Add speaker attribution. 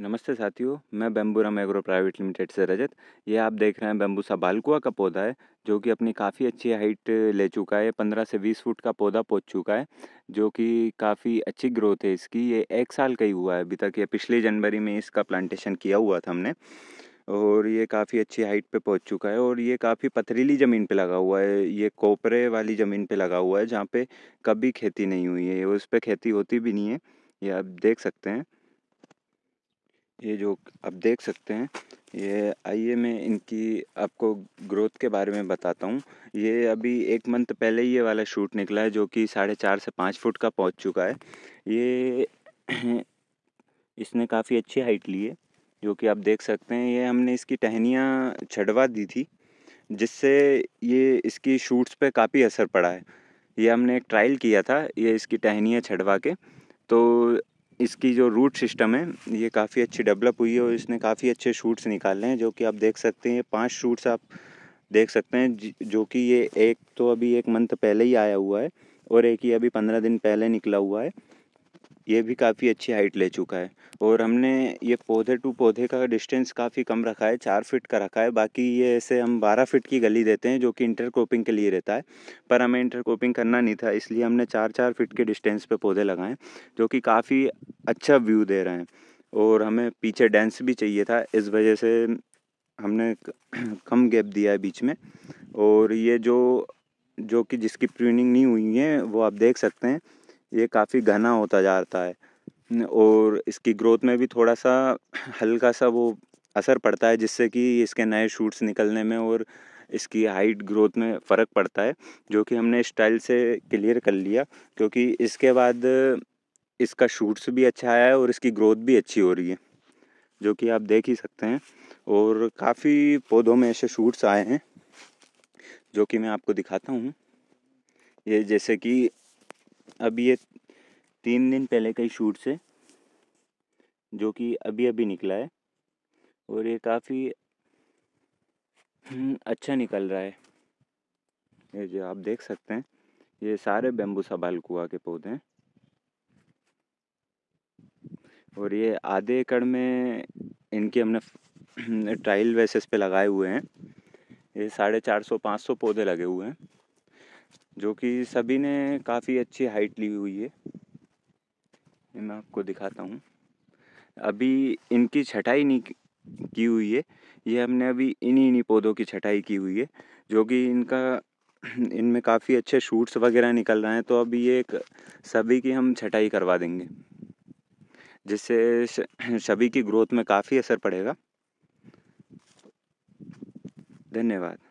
Speaker 1: नमस्ते साथियों मैं बेम्बूराम एग्रो प्राइवेट लिमिटेड से रजत ये आप देख रहे हैं बेम्बूसा बालकुआ का पौधा है जो कि अपनी काफ़ी अच्छी हाइट ले चुका है पंद्रह से बीस फुट का पौधा पहुँच चुका है जो कि काफ़ी अच्छी ग्रोथ है इसकी ये एक साल का ही हुआ है अभी तक ये पिछले जनवरी में इसका प्लांटेशन किया हुआ था हमने और ये काफ़ी अच्छी हाइट पे पहुंच चुका है और ये काफ़ी पथरीली ज़मीन पे लगा हुआ है ये कोपरे वाली ज़मीन पे लगा हुआ है जहाँ पे कभी खेती नहीं हुई है उस पर खेती होती भी नहीं है ये आप देख सकते हैं ये जो आप देख सकते हैं ये आइए मैं इनकी आपको ग्रोथ के बारे में बताता हूँ ये अभी एक मंथ पहले ही ये वाला शूट निकला है जो कि साढ़े चार से पाँच फुट का पहुँच चुका है ये इसने काफ़ी अच्छी हाइट ली है जो कि आप देख सकते हैं ये हमने इसकी टहनियाँ छड़वा दी थी जिससे ये इसकी शूट्स पे काफ़ी असर पड़ा है ये हमने एक ट्रायल किया था ये इसकी टहनियाँ छड़वा के तो इसकी जो रूट सिस्टम है ये काफ़ी अच्छी डेवलप हुई है और इसने काफ़ी अच्छे शूट्स निकाले हैं जो कि आप देख सकते हैं पांच शूट्स आप देख सकते हैं जो कि ये एक तो अभी एक मंथ पहले ही आया हुआ है और एक ही अभी पंद्रह दिन पहले निकला हुआ है ये भी काफ़ी अच्छी हाइट ले चुका है और हमने ये पौधे टू पौधे का डिस्टेंस काफ़ी कम रखा है चार फिट का रखा है बाकी ये ऐसे हम बारह फिट की गली देते हैं जो कि इंटर के लिए रहता है पर हमें इंटर करना नहीं था इसलिए हमने चार चार फिट के डिस्टेंस पे पौधे लगाए जो कि काफ़ी अच्छा व्यू दे रहे हैं और हमें पीछे डेंस भी चाहिए था इस वजह से हमने कम गैप दिया है बीच में और ये जो जो कि जिसकी प्रूनिंग नहीं हुई है वो आप देख सकते हैं ये काफ़ी घना होता जाता है और इसकी ग्रोथ में भी थोड़ा सा हल्का सा वो असर पड़ता है जिससे कि इसके नए शूट्स निकलने में और इसकी हाइट ग्रोथ में फ़र्क पड़ता है जो कि हमने स्टाइल से क्लियर कर लिया क्योंकि इसके बाद इसका शूट्स भी अच्छा आया है और इसकी ग्रोथ भी अच्छी हो रही है जो कि आप देख ही सकते हैं और काफ़ी पौधों में ऐसे शूट्स आए हैं जो कि मैं आपको दिखाता हूँ ये जैसे कि अभी ये तीन दिन पहले का ही शूट से जो कि अभी अभी निकला है और ये काफ़ी हम्म, अच्छा निकल रहा है ये जो आप देख सकते हैं ये सारे बेम्बू सबाल कुआ के पौधे हैं और ये आधे एकड़ में इनके हमने ट्रायल बेसिस पे लगाए हुए हैं ये साढ़े चार सौ पाँच सौ पौधे लगे हुए हैं जो कि सभी ने काफ़ी अच्छी हाइट ली हुई है ये मैं आपको दिखाता हूँ अभी इनकी छटाई नहीं की हुई है ये हमने अभी इन्हीं इन्हीं पौधों की छटाई की हुई है जो कि इनका इनमें काफ़ी अच्छे शूट्स वगैरह निकल रहे हैं तो अभी ये एक सभी की हम छटाई करवा देंगे जिससे सभी की ग्रोथ में काफ़ी असर पड़ेगा धन्यवाद